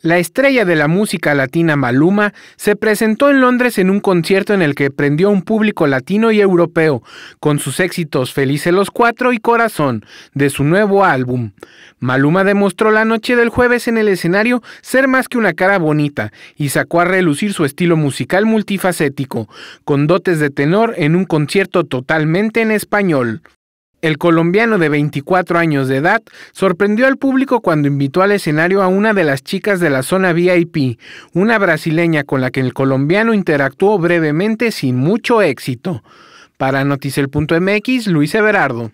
La estrella de la música latina Maluma se presentó en Londres en un concierto en el que prendió a un público latino y europeo con sus éxitos Felices los Cuatro y Corazón de su nuevo álbum. Maluma demostró la noche del jueves en el escenario ser más que una cara bonita y sacó a relucir su estilo musical multifacético, con dotes de tenor en un concierto totalmente en español. El colombiano de 24 años de edad sorprendió al público cuando invitó al escenario a una de las chicas de la zona VIP, una brasileña con la que el colombiano interactuó brevemente sin mucho éxito. Para Noticel.mx, Luis Everardo.